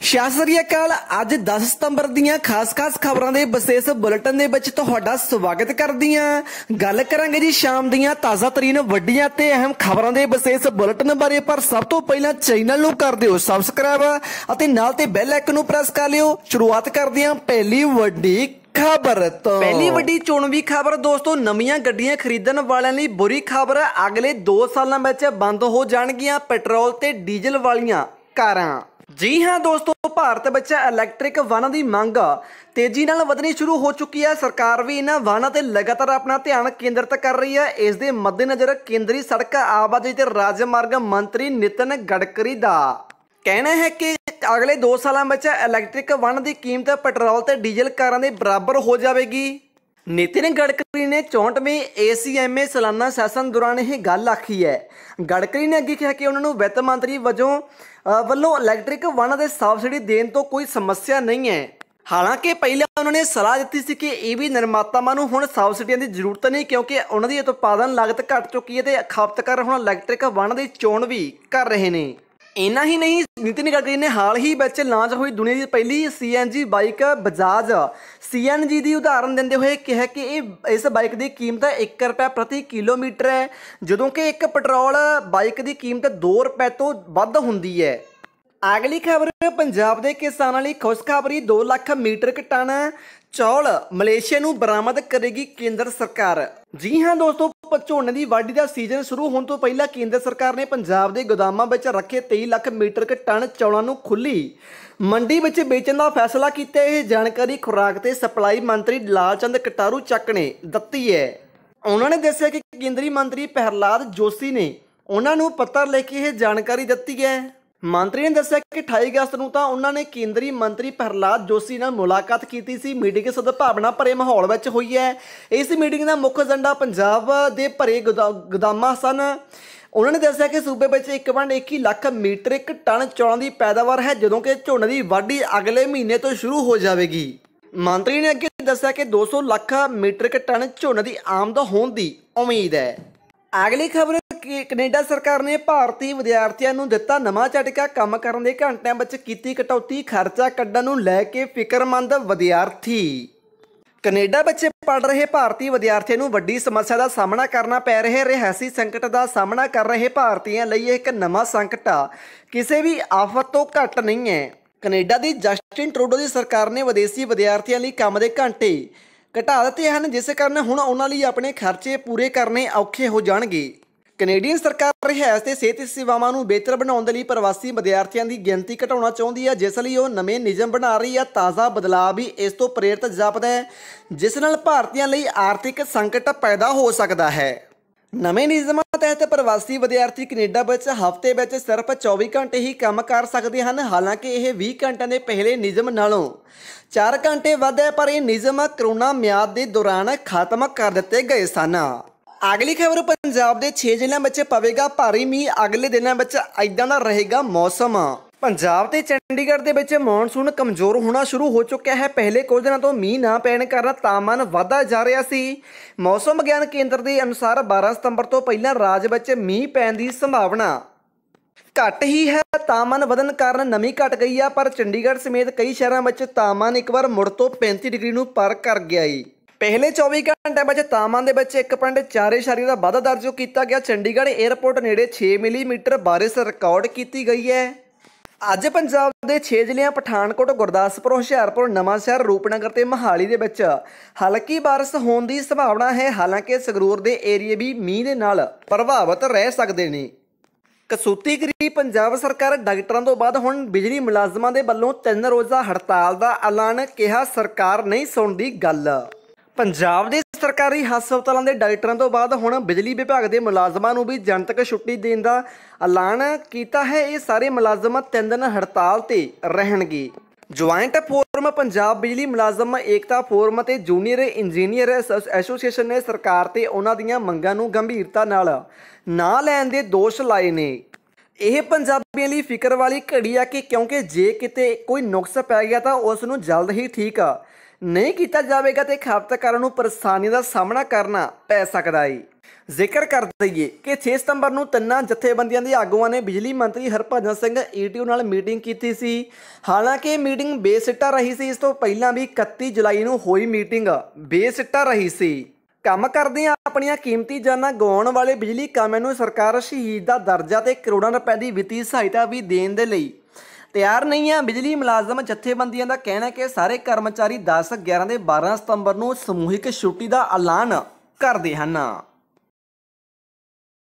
ਸਤਿ ਕਾਲ ਅਕਾਲ ਅੱਜ 10 ਸਤੰਬਰ ਦੀਆਂ ਖਾਸ-ਖਾਸ ਖਬਰਾਂ ਦੇ ਵਿਸ਼ੇਸ਼ ਬੁਲੇਟਿਨ ਦੇ ਵਿੱਚ ਤੁਹਾਡਾ ਸਵਾਗਤ ਕਰਦੀ ਗੱਲ ਕਰਾਂਗੇ ਜੀ ਸ਼ਾਮ ਦੀਆਂ ਤਾਜ਼ਾ-ਤਰੀਨ ਵੱਡੀਆਂ ਤੇ ਅਹਿਮ ਖਬਰਾਂ ਦੇ ਵਿਸ਼ੇਸ਼ ਬੁਲੇਟਿਨ ਬਾਰੇ ਪਰ ਸਭ ਤੋਂ ਪਹਿਲਾਂ ਚੈਨਲ ਨੂੰ ਕਰ ਦਿਓ ਸਬਸਕ੍ਰਾਈਬ ਅਤੇ ਨਾਲ ਤੇ ਬੈਲ ਆਈਕਨ ਨੂੰ ਪ੍ਰੈਸ ਕਰ ਲਿਓ ਸ਼ੁਰੂਆਤ ਕਰਦੇ ਹਾਂ ਪਹਿਲੀ ਵੱਡੀ ਖਬਰ ਤੋਂ ਪਹਿਲੀ ਵੱਡੀ ਚੋਣਵੀ ਖਬਰ ਦੋਸਤੋ ਨਵੀਆਂ ਗੱਡੀਆਂ ਖਰੀਦਣ ਵਾਲਿਆਂ ਲਈ ਬੁਰੀ ਖਬਰ ਅਗਲੇ 2 ਸਾਲਾਂ ਵਿੱਚ ਬੰਦ ਹੋ ਜਾਣਗੀਆਂ ਪੈਟਰੋਲ ਤੇ ਡੀਜ਼ਲ ਵਾਲੀਆਂ ਕਾਰਾਂ ਜੀ ਹਾਂ ਦੋਸਤੋ ਭਾਰਤ ਵਿੱਚ ਇਲੈਕਟ੍ਰਿਕ ਵਾਹਨਾਂ ਦੀ ਮੰਗ ਤੇਜ਼ੀ ਨਾਲ ਵਧਣੀ ਸ਼ੁਰੂ ਹੋ ਚੁੱਕੀ ਹੈ ਸਰਕਾਰ ਵੀ ਇਹਨਾਂ ਵਾਹਨਾਂ ਤੇ ਲਗਾਤਾਰ ਆਪਣਾ ਧਿਆਨ ਕੇਂਦਰਿਤ ਕਰ ਰਹੀ ਹੈ ਇਸ ਦੇ ਮੱਦੇਨਜ਼ਰ ਕੇਂਦਰੀ ਸੜਕ ਆਵਾਜਾਈ ਤੇ ਰਾਜਮਾਰਗ ਮੰਤਰੀ ਨਿਤਨ ਗਡਕਰੀ ਦਾ ਕਹਿਣਾ ਹੈ ਕਿ ਅਗਲੇ 2 ਸਾਲਾਂ ਵਿੱਚ ਇਲੈਕਟ੍ਰਿਕ ਵਾਹਨ ਦੀ ਕੀਮਤ ਪੈਟਰੋਲ ਤੇ ਡੀਜ਼ਲ ਕਾਰਾਂ ਦੇ ਬਰਾਬਰ ਹੋ ਜਾਵੇਗੀ ਨਿਤਿਨ ਗੜਕਰੀ ਨੇ 64ਵੇਂ ਏਸੀਐਮਏ ਸਾਲਾਨਾ ਸੈਸ਼ਨ ਦੌਰਾਨ ਇਹ ਗੱਲ ਆਖੀ ਹੈ ਗੜਕਰੀ ਨੇ ਅੱਗੇ ਕਿਹਾ ਕਿ ਉਹਨਾਂ ਨੂੰ ਵਿੱਤ ਮੰਤਰੀ ਵਜੋਂ ਵੱਲੋਂ ਇਲੈਕਟ੍ਰਿਕ ਵਾਹਨਾਂ ਦੇ ਸਬਸਿਡੀ ਦੇਣ ਤੋਂ ਕੋਈ ਸਮੱਸਿਆ ਨਹੀਂ ਹੈ ਹਾਲਾਂਕਿ ਪਹਿਲਾਂ ਉਹਨਾਂ ਨੇ ਸਲਾਹ ਦਿੱਤੀ ਸੀ ਕਿ ਈਵੀ ਨਿਰਮਾਤਾਵਾਂ ਨੂੰ ਹੁਣ ਸਬਸਿਡੀਆਂ ਦੀ ਜ਼ਰੂਰਤ ਨਹੀਂ ਕਿਉਂਕਿ ਉਹਨਾਂ ਦੀ ਉਤਪਾਦਨ ਲਾਗਤ ਘਟ ਚੁੱਕੀ ਹੈ ਤੇ ਖਪਤਕਾਰ ਹੁਣ ਇਲੈਕਟ੍ਰਿਕ ਵਾਹਨ ਦੀ ਚੋਣ ਵੀ ਕਰ ਰਹੇ ਨੇ ਇਨਾ ਹੀ ਨਹੀਂ ਨਿਤਿਨ ਗਡਕਰੀ ਨੇ ਹਾਲ ਹੀ ਵਿੱਚ ਲਾਂਚ ਹੋਈ ਦੁਨੀਆ ਦੀ ਪਹਿਲੀ CNG ਬਾਈਕ ਬਜਾਜ CNG ਦੀ ਉਦਾਹਰਨ ਦਿੰਦੇ ਹੋਏ ਕਿਹਾ ਕਿ ਇਹ ਇਸ ਬਾਈਕ ਦੀ ਕੀਮਤ 1 ਰੁਪਿਆ ਪ੍ਰਤੀ ਕਿਲੋਮੀਟਰ ਹੈ ਜਦੋਂ ਕਿ ਇੱਕ ਪੈਟਰੋਲ ਬਾਈਕ ਦੀ ਕੀਮਤ 2 ਰੁਪਏ ਤੋਂ ਵੱਧ ਹੁੰਦੀ ਹੈ ਅਗਲੀ ਖਬਰ ਪੰਜਾਬ ਦੇ ਕਿਸਾਨਾਂ ਲਈ ਖੁਸ਼ਖਬਰੀ 2 ਲੱਖ ਮੀਟਰ ਕਟਾਣਾ ਚੌਲ ਮਲੇਸ਼ੀਆ ਨੂੰ ਬਰਾਮਦ ਕਰੇਗੀ ਕੇਂਦਰ ਸਰਕਾਰ ਜੀ ਹਾਂ ਦੋਸਤੋ ਝੋਨੇ ਦੀ ਵਾਢੀ ਦਾ ਸੀਜ਼ਨ ਸ਼ੁਰੂ ਹੋਣ ਤੋਂ ਪਹਿਲਾਂ ਕੇਂਦਰ ਸਰਕਾਰ ਨੇ ਪੰਜਾਬ ਦੇ ਗੋਦਾਮਾਂ ਵਿੱਚ ਰੱਖੇ 23 ਲੱਖ ਮੀਟਰ ਟਨ ਚੌਲਾਂ ਨੂੰ ਖੁੱਲੀ ਮੰਡੀ ਵਿੱਚ ਵੇਚਣ ਦਾ ਫੈਸਲਾ ਕੀਤਾ ਇਹ ਜਾਣਕਾਰੀ ਖੁਰਾਕ ਤੇ ਸਪਲਾਈ ਮੰਤਰੀ ਲਾਲਚੰਦ ਕਟਾਰੂ ਚੱਕ ਨੇ ਦਿੱਤੀ ਹੈ ਉਹਨਾਂ ਨੇ ਦੱਸਿਆ ਕਿ ਕੇਂਦਰੀ ਮੰਤਰੀ ਪਹਿਰਲਾਦ ਜੋਸ਼ੀ ਨੇ ਉਹਨਾਂ ਨੂੰ ਪੱਤਰ ਲਿਖ ਕੇ ਇਹ ਜਾਣਕਾਰੀ ਦਿੱਤੀ ਹੈ ਮੰਤਰੀ ਨੇ ਦੱਸਿਆ ਕਿ 28 ਅਗਸਤ ਨੂੰ ਤਾਂ ਉਹਨਾਂ ਨੇ ਕੇਂਦਰੀ ਮੰਤਰੀ ਪ੍ਰਹਲਾਦ ਜੋਸ਼ੀ ਨਾਲ ਮੁਲਾਕਾਤ ਕੀਤੀ ਸੀ ਮੀਟਿੰਗ ਸਦਭਾਵਨਾ ਭਰੇ ਮਾਹੌਲ ਵਿੱਚ ਹੋਈ ਹੈ ਇਸ ਮੀਟਿੰਗ ਦਾ ਮੁੱਖ ਅਜੰਡਾ ਪੰਜਾਬ ਦੇ ਭਰੇ ਗੋਦਾਮਾਂ ਸਨ ਉਹਨਾਂ ਨੇ ਦੱਸਿਆ ਕਿ ਸੂਬੇ ਵਿੱਚ 1.21 ਲੱਖ ਮੀਟ੍ਰਿਕ ਟਨ ਚੌਲਾਂ ਦੀ ਪੈਦਾਵਾਰ ਹੈ ਜਦੋਂ ਕਿ ਝੋਨੇ ਦੀ ਵਾਢੀ ਅਗਲੇ ਮਹੀਨੇ ਤੋਂ ਸ਼ੁਰੂ ਹੋ ਜਾਵੇਗੀ ਮੰਤਰੀ ਨੇ ਅੱਗੇ ਦੱਸਿਆ ਕਿ 200 ਲੱਖ ਮੀਟ੍ਰਿਕ ਟਨ ਝੋਨੇ ਦੀ ਆਮਦ ਹੋਣ ਦੀ ਉਮੀਦ ਹੈ ਅਗਲੀ ਖਬਰ ਕੈਨੇਡਾ ਸਰਕਾਰ ਨੇ ਭਾਰਤੀ ਵਿਦਿਆਰਥੀਆਂ ਨੂੰ ਦਿੱਤਾ ਨਵਾਂ ਝਟਕਾ ਕੰਮ ਕਰਨ ਦੇ ਘੰਟਿਆਂ ਵਿੱਚ ਕੀਤੀ ਕਟੌਤੀ ਖਰਚਾ ਕੱਢਣ ਨੂੰ ਲੈ ਕੇ ਫਿਕਰਮੰਦ ਵਿਦਿਆਰਥੀ ਕੈਨੇਡਾ ਵਿੱਚ ਪੜ ਰਹੇ ਭਾਰਤੀ ਵਿਦਿਆਰਥੀਆਂ ਨੂੰ ਵੱਡੀ ਸਮੱਸਿਆ ਦਾ ਸਾਹਮਣਾ ਕਰਨਾ ਪੈ ਰਿਹਾ ਹੈ ਰਹਿਸੀ ਸੰਕਟ ਦਾ ਸਾਹਮਣਾ ਕਰ ਰਹੇ ਭਾਰਤੀਆਂ ਲਈ ਇਹ ਇੱਕ ਨਵਾਂ ਸੰਕਟ ਆ ਕਿਸੇ ਵੀ ਆਫਤ ਤੋਂ ਘੱਟ ਨਹੀਂ ਹੈ ਕੈਨੇਡਾ ਦੀ ਜਸਟਿਨ ਟਰੂਡੋ ਦੀ ਸਰਕਾਰ ਨੇ ਵਿਦੇਸ਼ੀ ਵਿਦਿਆਰਥੀਆਂ ਲਈ ਕੰਮ ਦੇ ਘੰਟੇ ਘਟਾ ਦਿੱਤੇ ਹਨ ਜਿਸ ਕਾਰਨ ਹੁਣ ਉਹਨਾਂ ਲਈ ਆਪਣੇ ਖਰਚੇ ਪੂਰੇ ਕਰਨੇ ਔਖੇ ਹੋ ਜਾਣਗੇ ਕੈਨੇਡੀਅਨ ਸਰਕਾਰ ਰਿਹਾਇਸ਼ ਤੇ ਸਿਹਤ ਸੇਵਾਵਾਂ ਨੂੰ ਬਿਹਤਰ ਬਣਾਉਣ ਦੇ ਲਈ ਪ੍ਰਵਾਸੀ ਵਿਦਿਆਰਥੀਆਂ ਦੀ ਗਿਣਤੀ ਘਟਾਉਣਾ ਚਾਹੁੰਦੀ ਹੈ ਜਿਸ ਲਈ ਉਹ ਨਵੇਂ ਨਿਯਮ ਬਣਾ ਰਹੀ ਹੈ ਤਾਜ਼ਾ ਬਦਲਾਅ ਵੀ ਇਸ ਤੋਂ ਪ੍ਰੇਰਿਤ ਜਾਪਦਾ ਹੈ ਜਿਸ ਨਾਲ ਭਾਰਤੀਆਂ ਲਈ ਆਰਥਿਕ ਸੰਕਟ ਪੈਦਾ ਹੋ ਸਕਦਾ ਹੈ ਨਵੇਂ ਨਿਯਮਾਂ ਤਹਿਤ ਪ੍ਰਵਾਸੀ ਵਿਦਿਆਰਥੀ ਕੈਨੇਡਾ ਵਿੱਚ ਹਫ਼ਤੇ ਵਿੱਚ ਸਿਰਫ 24 ਘੰਟੇ ਹੀ ਕੰਮ ਕਰ ਸਕਦੇ ਹਨ ਹਾਲਾਂਕਿ ਇਹ 20 ਘੰਟਿਆਂ ਦੇ ਪਹਿਲੇ ਨਿਯਮ ਨਾਲੋਂ 4 ਘੰਟੇ ਵੱਧ ਹੈ ਪਰ ਇਹ ਨਿਯਮ ਕਰੋਨਾ ਮਿਆਦ ਦੇ ਦੌਰਾਨ ਖਤਮ ਕਰ ਦਿੱਤੇ ਗਏ ਸਨ ਅਗਲੀ ਖਬਰ ਪੰਜਾਬ ਦੇ 6 ਜ਼ਿਲ੍ਹਿਆਂ ਵਿੱਚ ਪਵੇਗਾ ਭਾਰੀ ਮੀਂਹ ਅਗਲੇ ਦਿਨਾਂ ਵਿੱਚ ਐਦਾਂ ਦਾ ਰਹੇਗਾ ਮੌਸਮ ਪੰਜਾਬ ਤੇ ਚੰਡੀਗੜ੍ਹ ਦੇ ਵਿੱਚ ਮੌਨਸੂਨ ਕਮਜ਼ੋਰ ਹੋਣਾ ਸ਼ੁਰੂ ਹੋ ਚੁੱਕਿਆ ਹੈ ਪਹਿਲੇ ਕੁਝ ਦਿਨਾਂ ਤੋਂ ਮੀਂਹ ਨਾ ਪੈਣ ਕਾਰਨ ਤਾਪਮਾਨ ਵਧਦਾ ਜਾ ਰਿਹਾ ਸੀ ਮੌਸਮ ਵਿਗਿਆਨ ਕੇਂਦਰ ਦੇ ਅਨੁਸਾਰ 12 ਸਤੰਬਰ ਤੋਂ ਪਹਿਲਾਂ ਰਾਜ ਵਿੱਚ ਮੀਂਹ ਪੈਣ ਦੀ ਸੰਭਾਵਨਾ ਘੱਟ ਹੀ ਹੈ ਤਾਪਮਾਨ ਵਧਨ ਕਾਰਨ ਨਮੀ ਘਟ ਗਈ ਆ ਪਰ ਚੰਡੀਗੜ੍ਹ ਸਮੇਤ ਕਈ ਸ਼ਹਿਰਾਂ ਵਿੱਚ ਤਾਪਮਾਨ ਇੱਕ ਵਾਰ ਮੁੜ ਤੋਂ 35 ਡਿਗਰੀ ਨੂੰ ਪਾਰ ਕਰ ਗਿਆ ਈ ਪਹਿਲੇ 24 ਘੰਟਿਆਂ ਵਿੱਚ ਤਾਪਮਾਨ ਦੇ ਵਿੱਚ 1.4 ਦਾ ਵਾਧਾ ਦਰਜ ਕੀਤਾ ਗਿਆ ਚੰਡੀਗੜ੍ਹ 에어ਪੋਰਟ ਨੇੜੇ 6 ਮਿਲੀਮੀਟਰ ਬਾਰਿਸ਼ ਰਿਕਾਰਡ ਕੀਤੀ ਗਈ ਹੈ ਅੱਜ ਪੰਜਾਬ ਦੇ 6 ਜ਼ਿਲ੍ਹਿਆਂ ਪਠਾਨਕੋਟ, ਗੁਰਦਾਸਪੁਰ, ਹੁਸ਼ਿਆਰਪੁਰ, ਨਵਾਂਸ਼ਹਿਰ, ਰੂਪਨਗਰ ਤੇ ਮਹਾਲੀ ਦੇ ਵਿੱਚ ਹਲਕੀ ਬਾਰਿਸ਼ ਹੋਣ ਦੀ ਸੰਭਾਵਨਾ ਹੈ ਹਾਲਾਂਕਿ ਸਗਰੂਰ ਦੇ ਏਰੀਏ ਵੀ ਮੀਂਹ ਦੇ ਨਾਲ ਪ੍ਰਭਾਵਿਤ ਰਹਿ ਸਕਦੇ ਨੇ ਕਸੂਤੀ ਕਰੀ ਪੰਜਾਬ ਸਰਕਾਰ ਡਾਕਟਰਾਂ ਤੋਂ ਬਾਅਦ ਹੁਣ ਬਿਜਲੀ ਮੁਲਾਜ਼ਮਾਂ ਦੇ ਵੱਲੋਂ 3 ਰੋਜ਼ਾ ਹੜਤਾਲ ਦਾ ਐਲਾਨ ਕਿਹਾ ਸਰਕਾਰ ਨਹੀਂ ਸੁਣਦੀ ਗੱਲ ਪੰਜਾਬ ਦੇ ਸਰਕਾਰੀ ਹਸਪਤਾਲਾਂ ਦੇ ਡਾਕਟਰਾਂ ਤੋਂ ਬਾਅਦ ਹੁਣ ਬਿਜਲੀ ਵਿਭਾਗ ਦੇ ਮੁਲਾਜ਼ਮਾਂ ਨੂੰ ਵੀ ਜਨਤਕ ਛੁੱਟੀ ਦੇਣ ਦਾ ਐਲਾਨ ਕੀਤਾ ਹੈ ਇਹ ਸਾਰੇ ਮੁਲਾਜ਼ਮ ਤਿੰਨ ਦਿਨ ਹੜਤਾਲ ਤੇ ਰਹਿਣਗੇ ਜੁਆਇੰਟ ਫੋਰਮ ਪੰਜਾਬ ਬਿਜਲੀ ਮੁਲਾਜ਼ਮ ਏਕਤਾ ਫੋਰਮ ਤੇ ਜੂਨੀਅਰ ਇੰਜੀਨੀਅਰ ਐਸੋਸੀਏਸ਼ਨ ਨੇ ਸਰਕਾਰ ਤੇ ਉਹਨਾਂ ਦੀਆਂ ਮੰਗਾਂ ਨੂੰ ਗੰਭੀਰਤਾ ਨਾਲ ਨਾ ਲੈਣ ਦੇ ਦੋਸ਼ ਲਾਏ ਨੇ ਇਹ ਪੰਜਾਬੀਆਂ ਲਈ ਫਿਕਰ ਵਾਲੀ ਘੜੀ ਆ ਕਿ ਕਿਉਂਕਿ ਜੇ ਕਿਤੇ ਕੋਈ ਨੁਕਸ ਪੈ ਗਿਆ ਤਾਂ ਉਸ ਨੂੰ ਜਲਦ ਹੀ ਠੀਕ ਨਹੀਂ ਕੀਤਾ ਜਾਵੇਗਾ ਤੇ ਖਪਤਕਾਰਾਂ ਨੂੰ ਪਰੇਸ਼ਾਨੀ ਦਾ ਸਾਹਮਣਾ ਕਰਨਾ ਪੈ ਸਕਦਾ ਹੈ ਜ਼ਿਕਰ ਕਰ ਦਈਏ ਕਿ 6 ਸਤੰਬਰ ਨੂੰ ਤਿੰਨਾਂ ਜਥੇਬੰਦੀਆਂ ਦੇ ਆਗੂਆਂ ਨੇ ਬਿਜਲੀ ਮੰਤਰੀ ਹਰਪਾਜਨ ਸਿੰਘ ਈਟੀਓ ਨਾਲ ਮੀਟਿੰਗ ਕੀਤੀ ਸੀ ਹਾਲਾਂਕਿ ਮੀਟਿੰਗ ਬੇਸਿੱਟਾ ਰਹੀ ਸੀ ਇਸ ਤੋਂ ਪਹਿਲਾਂ ਵੀ 31 ਜੁਲਾਈ ਨੂੰ ਹੋਈ ਮੀਟਿੰਗ ਬੇਸਿੱਟਾ ਰਹੀ ਸੀ ਕੰਮ ਕਰਦੇ ਆ ਆਪਣੀਆਂ ਕੀਮਤੀ ਜਾਨਾਂ ਗਵਾਉਣ ਵਾਲੇ ਬਿਜਲੀ ਕਾਮਿਆਂ ਨੂੰ ਸਰਕਾਰ ਸ਼ਹੀਦ ਦਾ ਦਰਜਾ ਤੇ ਕਰੋੜਾਂ ਰੁਪਏ ਦੀ ਵਿੱਤੀ ਸਹਾਇਤਾ ਵੀ ਦੇਣ ਦੇ ਲਈ ਤਿਆਰ ਨਹੀਂ ਆ ਬਿਜਲੀ ਮੁਲਾਜ਼ਮ ਜਥੇਬੰਦੀਆਂ ਦਾ ਕਹਿਣਾ ਹੈ ਕਿ ਸਾਰੇ ਕਰਮਚਾਰੀ 10 11 ਦੇ 12 ਸਤੰਬਰ ਨੂੰ ਸਮੂਹਿਕ ਛੁੱਟੀ ਦਾ ਐਲਾਨ ਕਰਦੇ ਹਨ